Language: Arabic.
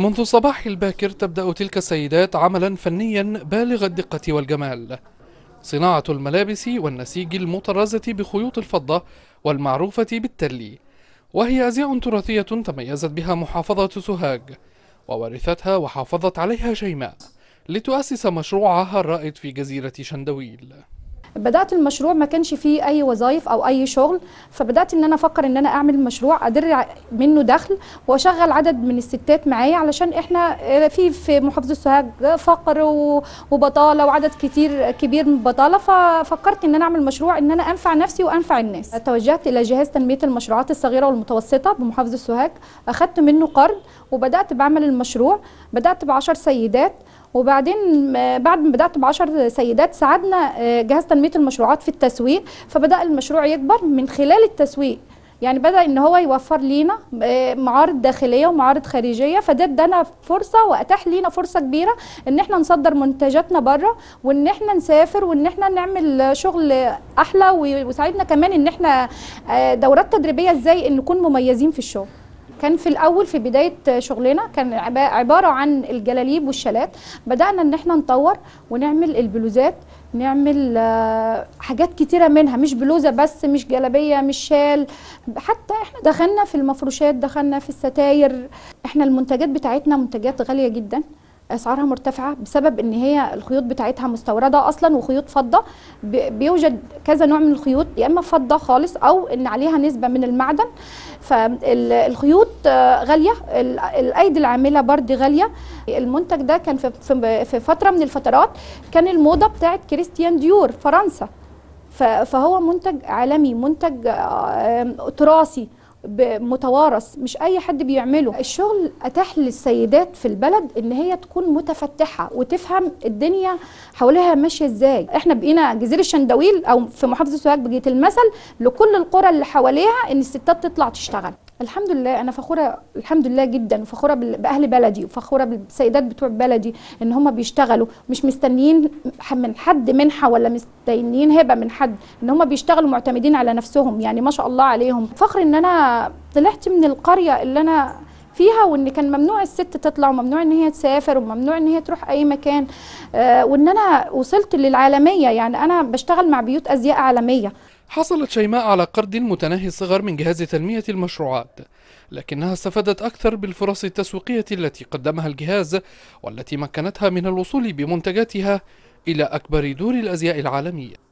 منذ الصباح الباكر تبدأ تلك السيدات عملا فنيا بالغ الدقة والجمال صناعة الملابس والنسيج المطرزة بخيوط الفضة والمعروفة بالتلي وهي أزياء تراثية تميزت بها محافظة سوهاج وورثتها وحافظت عليها شيماء لتؤسس مشروعها الرائد في جزيرة شندويل بدات المشروع ما كانش فيه اي وظايف او اي شغل فبدات ان انا افكر ان انا اعمل مشروع ادر منه دخل واشغل عدد من الستات معايا علشان احنا آه، في في محافظه سوهاج فقر وبطاله وعدد كتير كبير من البطاله ففكرت ان انا اعمل مشروع ان انا انفع نفسي وانفع الناس توجهت الى جهاز تنميه المشروعات الصغيره والمتوسطه بمحافظه سوهاج اخذت منه قرض وبدات بعمل المشروع بدات ب 10 سيدات وبعدين بعد ما بدات 10 سيدات ساعدنا آه، جهاز تنميه المشروعات في التسويق فبدا المشروع يكبر من خلال التسويق يعني بدا ان هو يوفر لينا آه، معارض داخليه ومعارض خارجيه فده ادانا فرصه واتاح لينا فرصه كبيره ان احنا نصدر منتجاتنا بره وان احنا نسافر وان احنا نعمل شغل احلى وساعدنا كمان ان احنا آه، دورات تدريبيه ازاي نكون مميزين في الشغل كان في الاول في بدايه شغلنا كان عباره عن الجلاليب والشالات بدانا ان احنا نطور ونعمل البلوزات نعمل آه، حاجات كتيره منها مش بلوزه بس مش جلابيه مش شال حتى احنا دخلنا في المفروشات دخلنا في الستاير احنا المنتجات بتاعتنا منتجات غاليه جدا اسعارها مرتفعه بسبب ان هي الخيوط بتاعتها مستورده اصلا وخيوط فضه بيوجد كذا نوع من الخيوط يا اما فضه خالص او ان عليها نسبه من المعدن فالخيوط آه، غاليه الايدي العامله برضه غاليه المنتج ده كان في فتره من الفترات كان الموضه بتاعت كريستيان ديور فرنسا فهو منتج عالمي منتج آه، تراثي متوارث مش اي حد بيعمله الشغل اتاح للسيدات في البلد ان هي تكون متفتحه وتفهم الدنيا حواليها ماشيه ازاي احنا بقينا جزيره الشندويل او في محافظه سوهاج بقيت المثل لكل القرى اللي حواليها ان الستات تطلع تشتغل الحمد لله انا فخوره الحمد لله جدا وفخوره باهل بلدي وفخوره بالسيدات بتوع بلدي ان هم بيشتغلوا مش مستنيين من حد منحه ولا مستنيين هبه من حد ان هم بيشتغلوا معتمدين على نفسهم يعني ما شاء الله عليهم فخر ان انا طلعت من القريه اللي انا فيها وان كان ممنوع الست تطلع وممنوع ان هي تسافر وممنوع ان هي تروح اي مكان آه وان انا وصلت للعالميه يعني انا بشتغل مع بيوت ازياء عالميه حصلت شيماء على قرض متناهي الصغر من جهاز تنمية المشروعات لكنها استفادت أكثر بالفرص التسويقية التي قدمها الجهاز والتي مكنتها من الوصول بمنتجاتها إلى أكبر دور الأزياء العالمية